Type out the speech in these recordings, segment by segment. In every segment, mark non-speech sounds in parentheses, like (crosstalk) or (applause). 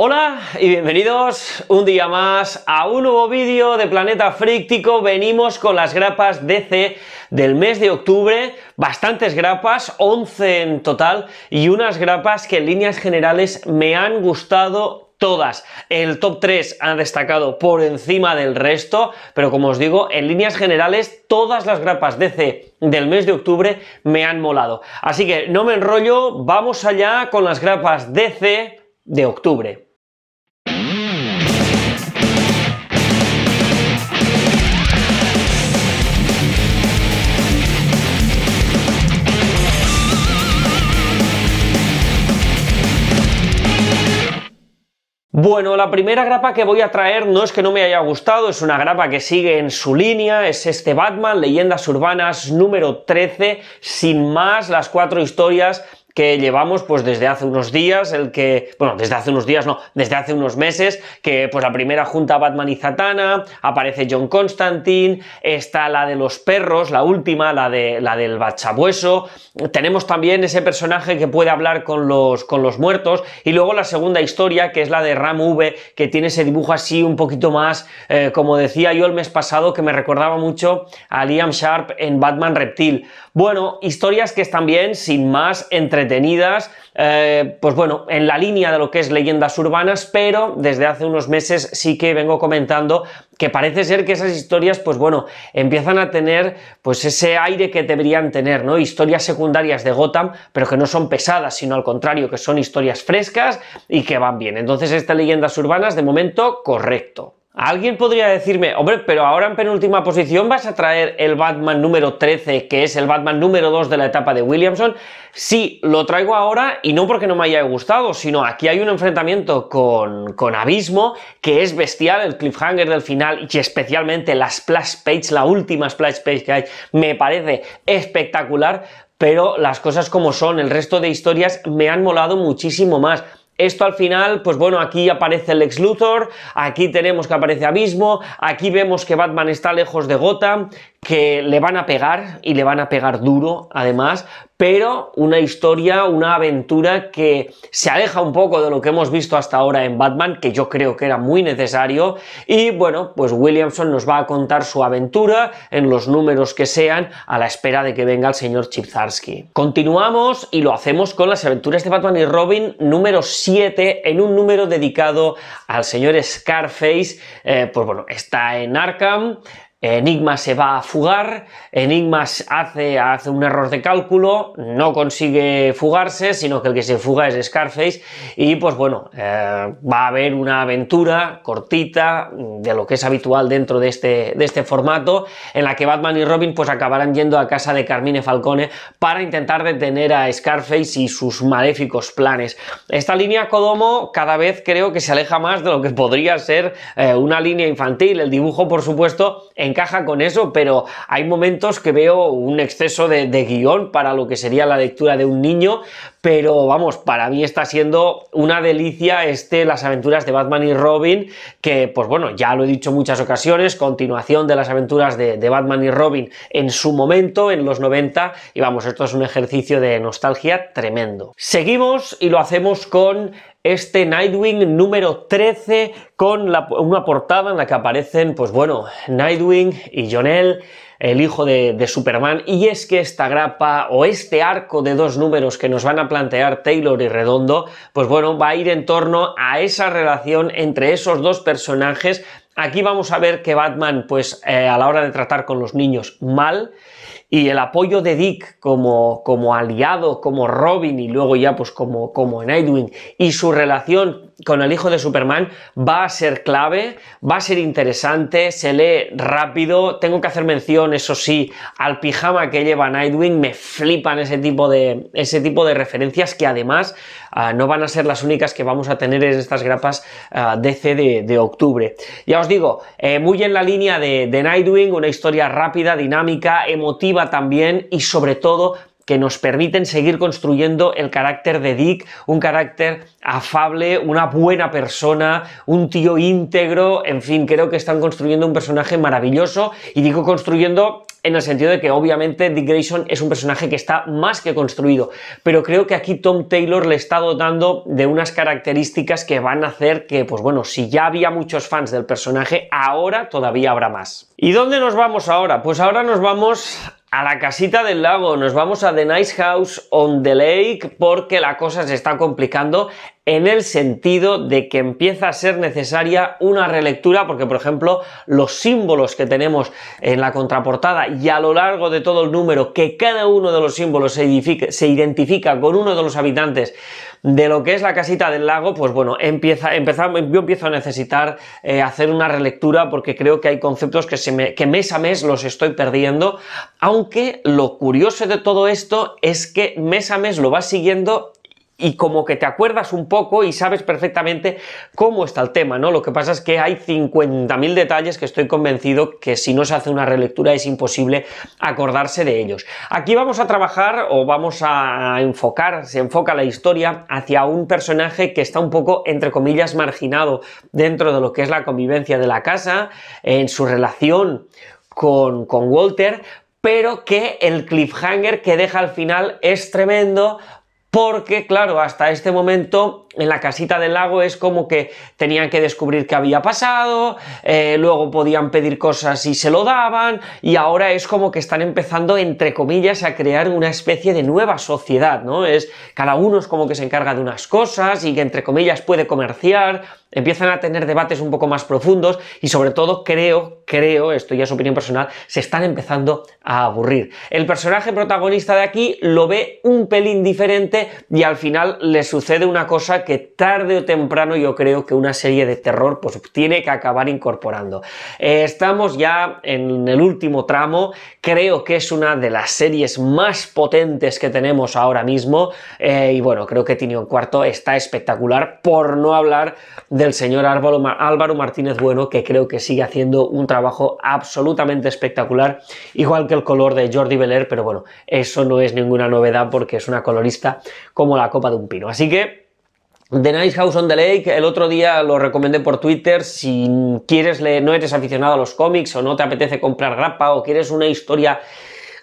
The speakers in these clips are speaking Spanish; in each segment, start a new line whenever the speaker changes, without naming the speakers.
Hola y bienvenidos un día más a un nuevo vídeo de Planeta Fríctico. Venimos con las grapas DC del mes de octubre, bastantes grapas, 11 en total, y unas grapas que en líneas generales me han gustado todas. El top 3 ha destacado por encima del resto, pero como os digo, en líneas generales, todas las grapas DC del mes de octubre me han molado. Así que no me enrollo, vamos allá con las grapas DC de octubre. Bueno, la primera grapa que voy a traer no es que no me haya gustado, es una grapa que sigue en su línea, es este Batman, Leyendas Urbanas número 13, sin más, las cuatro historias que llevamos pues desde hace unos días, el que, bueno, desde hace unos días no, desde hace unos meses, que pues la primera junta Batman y zatana aparece John Constantine, está la de los perros, la última, la, de, la del bachabueso, tenemos también ese personaje que puede hablar con los, con los muertos, y luego la segunda historia, que es la de Ram V, que tiene ese dibujo así un poquito más, eh, como decía yo el mes pasado, que me recordaba mucho a Liam Sharp en Batman Reptil. Bueno, historias que están bien, sin más, entre eh, pues bueno, en la línea de lo que es leyendas urbanas, pero desde hace unos meses sí que vengo comentando que parece ser que esas historias, pues bueno, empiezan a tener pues ese aire que deberían tener, ¿no? Historias secundarias de Gotham, pero que no son pesadas, sino al contrario, que son historias frescas y que van bien. Entonces, estas leyendas urbanas, de momento, correcto. Alguien podría decirme, hombre, pero ahora en penúltima posición vas a traer el Batman número 13, que es el Batman número 2 de la etapa de Williamson. Sí, lo traigo ahora y no porque no me haya gustado, sino aquí hay un enfrentamiento con, con Abismo, que es bestial, el cliffhanger del final y especialmente la splash page, la última splash page que hay, me parece espectacular, pero las cosas como son, el resto de historias me han molado muchísimo más esto al final, pues bueno, aquí aparece el ex Luthor, aquí tenemos que aparece Abismo, aquí vemos que Batman está lejos de Gotham, que le van a pegar y le van a pegar duro además, pero una historia, una aventura que se aleja un poco de lo que hemos visto hasta ahora en Batman, que yo creo que era muy necesario, y bueno, pues Williamson nos va a contar su aventura en los números que sean a la espera de que venga el señor Chipzarsky. Continuamos y lo hacemos con las aventuras de Batman y Robin número 7 en un número dedicado al señor Scarface, eh, pues bueno, está en Arkham, Enigma se va a fugar, Enigma hace, hace, un error de cálculo, no consigue fugarse, sino que el que se fuga es Scarface y pues bueno, eh, va a haber una aventura cortita de lo que es habitual dentro de este, de este formato en la que Batman y Robin pues acabarán yendo a casa de Carmine Falcone para intentar detener a Scarface y sus maléficos planes. Esta línea Kodomo cada vez creo que se aleja más de lo que podría ser eh, una línea infantil, el dibujo por supuesto encaja con eso, pero hay momentos que veo un exceso de, guión para lo que sería la lectura de un niño, pero vamos, para mí está siendo una delicia este Las aventuras de Batman y Robin, que pues bueno, ya lo he dicho muchas ocasiones, continuación de las aventuras de, de, Batman y Robin en su momento, en los 90, y vamos, esto es un ejercicio de nostalgia tremendo. Seguimos y lo hacemos con este Nightwing número 13 con una portada en la que aparecen, pues bueno, Nightwing y Jonel, el hijo de, de, Superman. Y es que esta grapa o este arco de dos números que nos van a plantear Taylor y Redondo, pues bueno, va a ir en torno a esa relación entre esos dos personajes Aquí vamos a ver que Batman, pues eh, a la hora de tratar con los niños mal, y el apoyo de Dick como, como aliado, como Robin y luego ya pues como, como en Nightwing, y su relación con el hijo de Superman va a ser clave, va a ser interesante, se lee rápido. Tengo que hacer mención, eso sí, al pijama que lleva Nightwing. Me flipan ese tipo de, ese tipo de referencias que además ah, no van a ser las únicas que vamos a tener en estas grapas ah, DC de, octubre. Ya os digo, eh, muy en la línea de, de Nightwing, una historia rápida, dinámica, emotiva también y sobre todo que nos permiten seguir construyendo el carácter de Dick, un carácter afable, una buena persona, un tío íntegro, en fin, creo que están construyendo un personaje maravilloso y digo construyendo en el sentido de que obviamente Dick Grayson es un personaje que está más que construido, pero creo que aquí Tom Taylor le está dotando de unas características que van a hacer que, pues bueno, si ya había muchos fans del personaje, ahora todavía habrá más. ¿Y dónde nos vamos ahora? Pues ahora nos vamos a la casita del lago, nos vamos a The Nice House on the Lake porque la cosa se está complicando en el sentido de que empieza a ser necesaria una relectura porque, por ejemplo, los símbolos que tenemos en la contraportada y a lo largo de todo el número, que cada uno de los símbolos se, identifica con uno de los habitantes de lo que es la casita del lago, pues bueno, empieza, yo empiezo a necesitar eh, hacer una relectura porque creo que hay conceptos que, se que mes a mes los estoy perdiendo, aunque lo curioso de todo esto es que mes a mes lo va siguiendo y como que te acuerdas un poco y sabes perfectamente cómo está el tema, ¿no? Lo que pasa es que hay 50.000 detalles que estoy convencido que si no se hace una relectura es imposible acordarse de ellos. Aquí vamos a trabajar o vamos a enfocar, se enfoca la historia hacia un personaje que está un poco, entre comillas, marginado dentro de lo que es la convivencia de la casa, en su relación con, con Walter, pero que el cliffhanger que deja al final es tremendo porque claro, hasta este momento en la casita del lago es como que tenían que descubrir qué había pasado, eh, luego podían pedir cosas y se lo daban, y ahora es como que están empezando, entre comillas, a crear una especie de nueva sociedad, ¿no? Es cada uno es como que se encarga de unas cosas y que, entre comillas, puede comerciar, empiezan a tener debates un poco más profundos y sobre todo creo, creo, esto ya es opinión personal, se están empezando a aburrir. El personaje protagonista de aquí lo ve un pelín diferente y al final le sucede una cosa que tarde o temprano yo creo que una serie de terror pues tiene que acabar incorporando. Eh, estamos ya en el último tramo, creo que es una de las series más potentes que tenemos ahora mismo eh, y bueno, creo que un Cuarto está espectacular por no hablar del señor Álvaro, Álvaro Martínez Bueno que creo que sigue haciendo un trabajo absolutamente espectacular, igual que el color de Jordi Belair, pero bueno, eso no es ninguna novedad porque es una colorista como la copa de un pino. Así que The Nice House on the Lake, el otro día lo recomendé por Twitter, si quieres no eres aficionado a los cómics o no te apetece comprar grapa o quieres una historia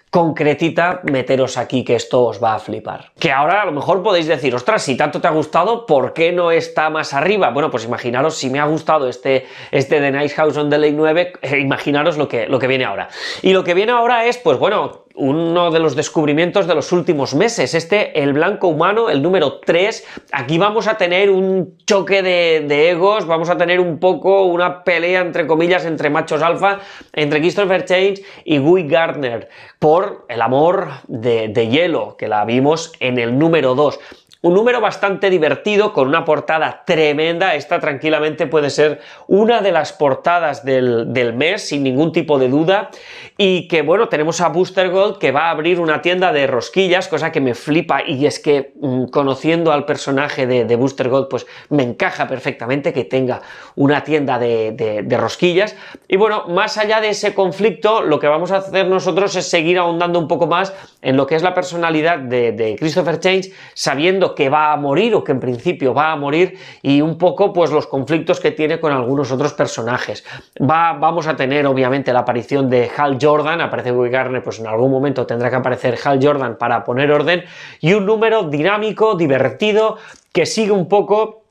concretita, meteros aquí que esto os va a flipar. Que ahora a lo mejor podéis decir, ostras, si tanto te ha gustado, ¿por qué no está más arriba? Bueno, pues imaginaros, si me ha gustado este, este The Nice House on the Lake 9, eh, imaginaros lo que, lo que viene ahora. Y lo que viene ahora es, pues bueno, uno de los descubrimientos de los últimos meses. Este, el blanco humano, el número 3. Aquí vamos a tener un choque de, egos, vamos a tener un poco una pelea, entre comillas, entre machos alfa, entre Christopher Change y Guy Gardner, por el amor de, de hielo, que la vimos en el número 2. Un número bastante divertido, con una portada tremenda. Esta tranquilamente puede ser una de las portadas del, mes, sin ningún tipo de duda. Y que bueno, tenemos a Booster Gold que va a abrir una tienda de rosquillas, cosa que me flipa. Y es que mm, conociendo al personaje de, Booster Gold, pues me encaja perfectamente que tenga una tienda de, rosquillas. Y bueno, más allá de ese conflicto, lo que vamos a hacer nosotros es seguir ahondando un poco más en lo que es la personalidad de, de Christopher Change, sabiendo que va a morir o que en principio va a morir y un poco pues los conflictos que tiene con algunos otros personajes. Va, vamos a tener obviamente la aparición de Hal Jordan, aparece Will Garner, pues en algún momento tendrá que aparecer Hal Jordan para poner orden y un número dinámico, divertido, que sigue un poco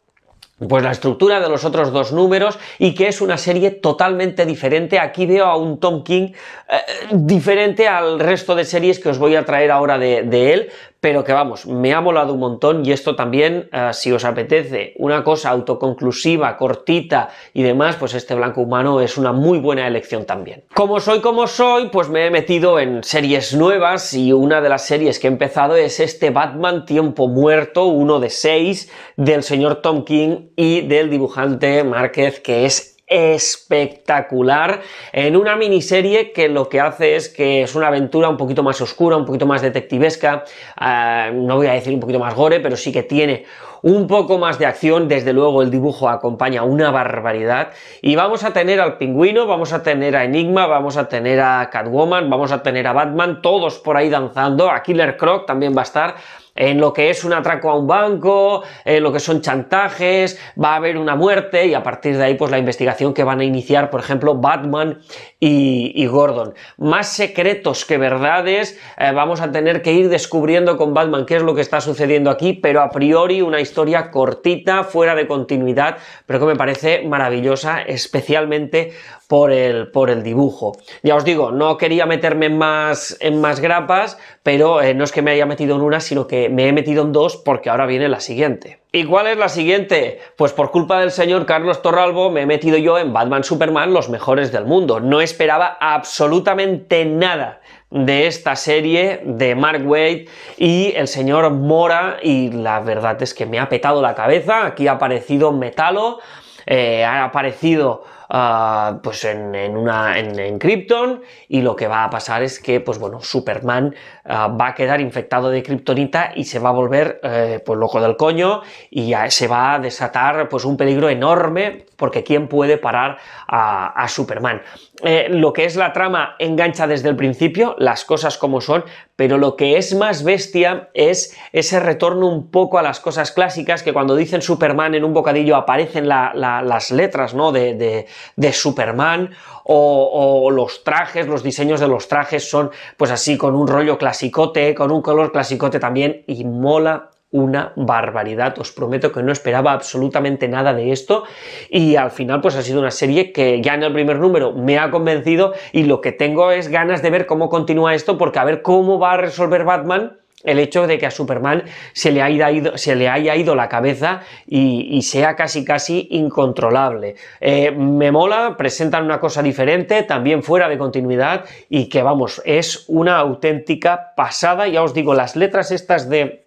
pues la estructura de los otros dos números y que es una serie totalmente diferente. Aquí veo a un Tom King eh, diferente al resto de series que os voy a traer ahora de él, pero que vamos, me ha volado un montón y esto también, eh, si os apetece, una cosa autoconclusiva, cortita y demás, pues este blanco humano es una muy buena elección también. Como soy como soy, pues me he metido en series nuevas y una de las series que he empezado es este Batman Tiempo Muerto, uno de seis, del señor Tom King y del dibujante Márquez, que es espectacular en una miniserie que lo que hace es que es una aventura un poquito más oscura, un poquito más detectivesca, eh, no voy a decir un poquito más gore, pero sí que tiene un poco más de acción, desde luego el dibujo acompaña una barbaridad y vamos a tener al pingüino, vamos a tener a Enigma, vamos a tener a Catwoman, vamos a tener a Batman, todos por ahí danzando, a Killer Croc también va a estar, en lo que es un atraco a un banco, en lo que son chantajes, va a haber una muerte y a partir de ahí pues la investigación que van a iniciar, por ejemplo, Batman y, Gordon. Más secretos que verdades eh, vamos a tener que ir descubriendo con Batman qué es lo que está sucediendo aquí, pero a priori una historia cortita, fuera de continuidad, pero que me parece maravillosa, especialmente por el, por el dibujo. Ya os digo, no quería meterme en más, en más grapas, pero eh, no es que me haya metido en una, sino que me he metido en dos porque ahora viene la siguiente. ¿Y cuál es la siguiente? Pues por culpa del señor Carlos Torralbo me he metido yo en Batman Superman los mejores del mundo. No esperaba absolutamente nada de esta serie de Mark Wade y el señor Mora y la verdad es que me ha petado la cabeza. Aquí ha aparecido Metalo, eh, ha aparecido Ah, pues en, una, en, Krypton y lo que va a pasar es que, pues bueno, Superman ah, va a quedar infectado de Kryptonita y se va a volver eh, pues loco del coño y se va a desatar pues un peligro enorme porque ¿quién puede parar a, Superman? Eh, lo que es la trama engancha desde el principio, las cosas como son, pero lo que es más bestia es ese retorno un poco a las cosas clásicas que cuando dicen Superman en un bocadillo aparecen las letras ¿no? de, de Superman o, los trajes, los diseños de los trajes son pues así con un rollo clasicote, con un color clasicote también y mola una barbaridad, os prometo que no esperaba absolutamente nada de esto y al final pues ha sido una serie que ya en el primer número me ha convencido y lo que tengo es ganas de ver cómo continúa esto porque a ver cómo va a resolver Batman el hecho de que a Superman se le haya ido, la cabeza y, sea casi casi incontrolable. Eh, me mola, presentan una cosa diferente, también fuera de continuidad y que vamos, es una auténtica pasada. Ya os digo, las letras estas de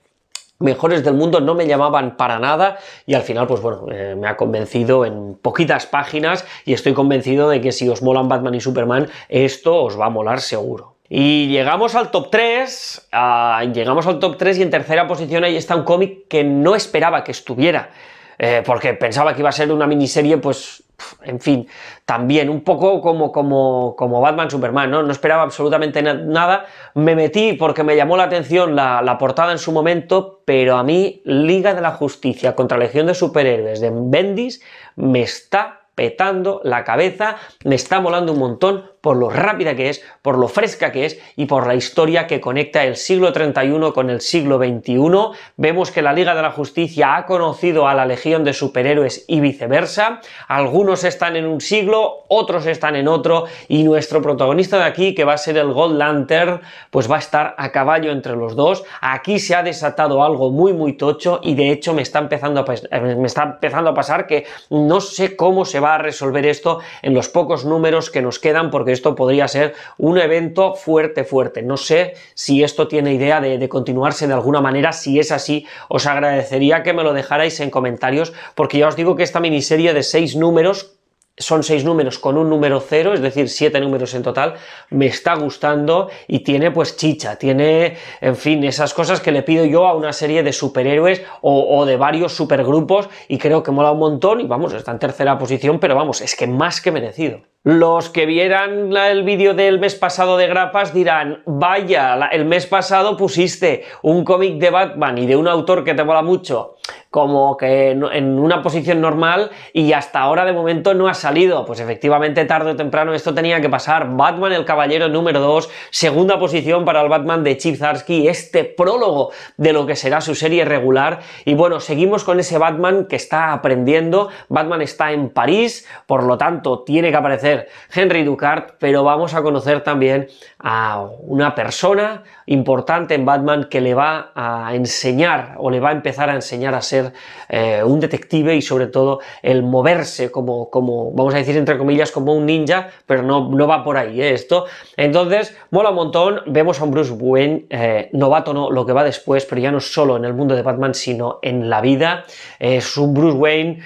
mejores del mundo no me llamaban para nada y al final pues bueno eh, me ha convencido en poquitas páginas y estoy convencido de que si os molan Batman y Superman esto os va a molar seguro. Y llegamos al top 3, ah, llegamos al top 3 y en tercera posición ahí está un cómic que no esperaba que estuviera, eh, porque pensaba que iba a ser una miniserie, pues, en fin, también un poco como, como, como Batman Superman, ¿no? No esperaba absolutamente nada, me metí porque me llamó la atención la, la portada en su momento, pero a mí Liga de la Justicia contra Legión de Superhéroes de Bendis me está petando la cabeza, me está molando un montón por lo rápida que es, por lo fresca que es y por la historia que conecta el siglo 31 con el siglo 21 Vemos que la Liga de la Justicia ha conocido a la Legión de Superhéroes y viceversa. Algunos están en un siglo, otros están en otro y nuestro protagonista de aquí, que va a ser el Gold Lantern, pues va a estar a caballo entre los dos. Aquí se ha desatado algo muy muy tocho y de hecho me está empezando a, eh, me está empezando a pasar que no sé cómo se va a resolver esto en los pocos números que nos quedan porque esto podría ser un evento fuerte, fuerte. No sé si esto tiene idea de, de continuarse de alguna manera. Si es así, os agradecería que me lo dejarais en comentarios porque ya os digo que esta miniserie de seis números son seis números con un número cero, es decir, siete números en total, me está gustando y tiene pues chicha, tiene, en fin, esas cosas que le pido yo a una serie de superhéroes o, o, de varios supergrupos y creo que mola un montón y vamos, está en tercera posición, pero vamos, es que más que merecido. Los que vieran el vídeo del mes pasado de Grapas dirán, vaya, el mes pasado pusiste un cómic de Batman y de un autor que te mola mucho, como que en una posición normal y hasta ahora de momento no ha salido. Pues efectivamente tarde o temprano esto tenía que pasar. Batman el Caballero número 2, segunda posición para el Batman de Chip Zarsky, este prólogo de lo que será su serie regular. Y bueno, seguimos con ese Batman que está aprendiendo. Batman está en París, por lo tanto tiene que aparecer Henry Ducart, pero vamos a conocer también a una persona importante en Batman que le va a enseñar o le va a empezar a enseñar a ser eh, un detective y sobre todo el moverse como, como, vamos a decir entre comillas, como un ninja, pero no, no va por ahí ¿eh? esto. Entonces, mola un montón, vemos a un Bruce Wayne, eh, novato no, lo que va después, pero ya no solo en el mundo de Batman, sino en la vida. Es un Bruce Wayne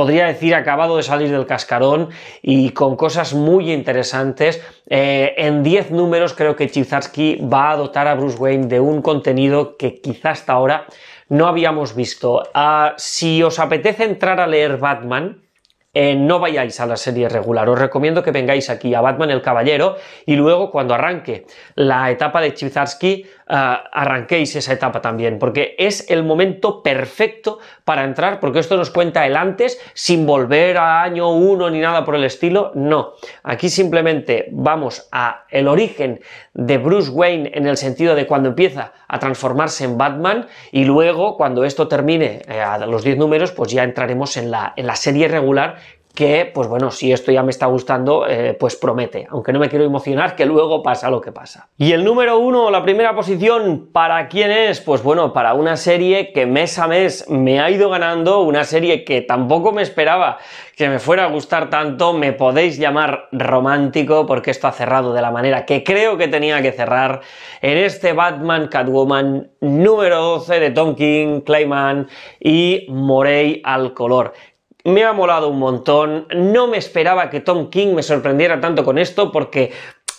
podría decir, acabado de salir del cascarón y con cosas muy interesantes. Eh, en 10 números creo que Chizarsky va a dotar a Bruce Wayne de un contenido que quizá hasta ahora no habíamos visto. Ah, si os apetece entrar a leer Batman, eh, no vayáis a la serie regular. Os recomiendo que vengáis aquí a Batman el Caballero y luego cuando arranque la etapa de Chizarsky Ah, arranquéis esa etapa también, porque es el momento perfecto para entrar, porque esto nos cuenta el antes sin volver a año 1 ni nada por el estilo, no. Aquí simplemente vamos a el origen de Bruce Wayne en el sentido de cuando empieza a transformarse en Batman y luego cuando esto termine eh, a los 10 números, pues ya entraremos en la, en la serie regular que, pues bueno, si esto ya me está gustando, eh, pues promete, aunque no me quiero emocionar, que luego pasa lo que pasa. Y el número uno, la primera posición, ¿para quién es? Pues bueno, para una serie que mes a mes me ha ido ganando, una serie que tampoco me esperaba que me fuera a gustar tanto, me podéis llamar romántico porque esto ha cerrado de la manera que creo que tenía que cerrar en este Batman Catwoman número 12 de Tom King, Clayman y Morey al color me ha molado un montón, no me esperaba que Tom King me sorprendiera tanto con esto porque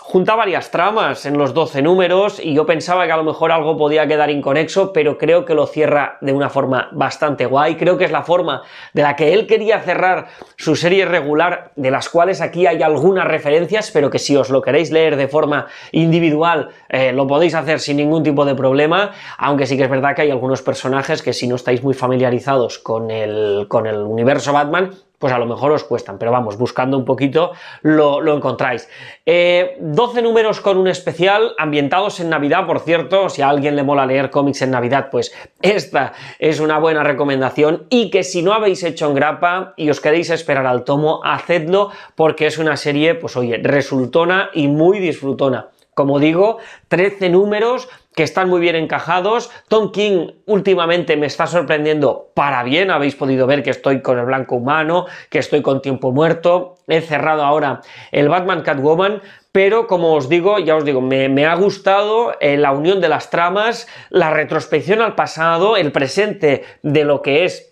junta varias tramas en los 12 números y yo pensaba que a lo mejor algo podía quedar inconexo, pero creo que lo cierra de una forma bastante guay. Creo que es la forma de la que él quería cerrar su serie regular, de las cuales aquí hay algunas referencias, pero que si os lo queréis leer de forma individual eh, lo podéis hacer sin ningún tipo de problema, aunque sí que es verdad que hay algunos personajes que si no estáis muy familiarizados con el universo Batman, pues a lo mejor os cuestan, pero vamos, buscando un poquito lo, lo encontráis. 12 eh, números con un especial, ambientados en Navidad, por cierto, si a alguien le mola leer cómics en Navidad, pues esta es una buena recomendación y que si no habéis hecho en grapa y os queréis esperar al tomo, hacedlo porque es una serie, pues oye, resultona y muy disfrutona. Como digo, 13 números que están muy bien encajados. Tom King últimamente me está sorprendiendo para bien. Habéis podido ver que estoy con el blanco humano, que estoy con tiempo muerto. He cerrado ahora el Batman Catwoman, pero como os digo, ya os digo, me, ha gustado eh, la unión de las tramas, la retrospección al pasado, el presente de lo que es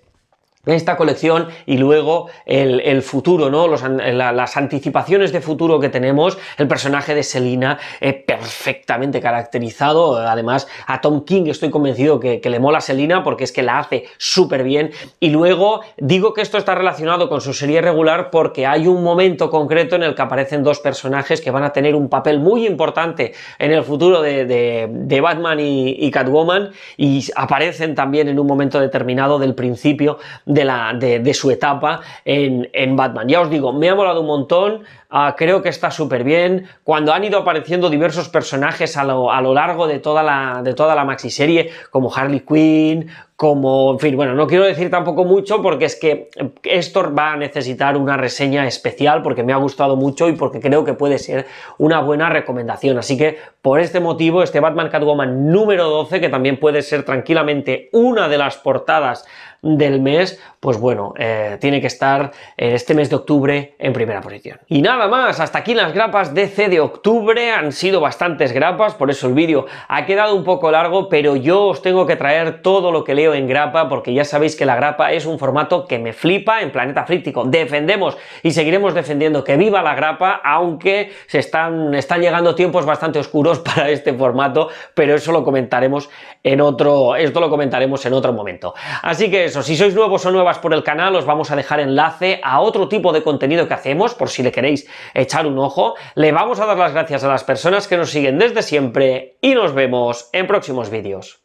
esta colección y luego el, futuro, ¿no? las anticipaciones de futuro que tenemos, el personaje de Selina perfectamente caracterizado, además a Tom King estoy convencido que, le mola Selina porque es que la hace súper bien y luego digo que esto está relacionado con su serie regular porque hay un momento concreto en el que aparecen dos personajes que van a tener un papel muy importante en el futuro de, Batman y Catwoman y aparecen también en un momento determinado del principio de, su etapa en, Batman. Ya os digo, me ha molado un montón, ah, creo que está súper bien. Cuando han ido apareciendo diversos personajes a lo, largo de toda la, de toda la maxiserie, como Harley Quinn, como, en fin, bueno, no quiero decir tampoco mucho porque es que esto va a necesitar una reseña especial porque me ha gustado mucho y porque creo que puede ser una buena recomendación. Así que por este motivo, este Batman Catwoman número 12, que también puede ser tranquilamente una de las portadas del mes pues bueno, eh, tiene que estar eh, este mes de octubre en primera posición. Y nada más, hasta aquí las grapas DC de octubre, han sido bastantes grapas, por eso el vídeo ha quedado un poco largo, pero yo os tengo que traer todo lo que leo en grapa, porque ya sabéis que la grapa es un formato que me flipa en Planeta Fríptico. Defendemos y seguiremos defendiendo que viva la grapa, aunque se están, están llegando tiempos bastante oscuros (laughs) para este formato, pero eso lo comentaremos en otro, esto lo comentaremos en otro momento. Así que eso, si sois nuevos o nuevas por el canal, os vamos a dejar enlace a otro tipo de contenido que hacemos, por si le queréis echar un ojo. Le vamos a dar las gracias a las personas que nos siguen desde siempre y nos vemos en próximos vídeos.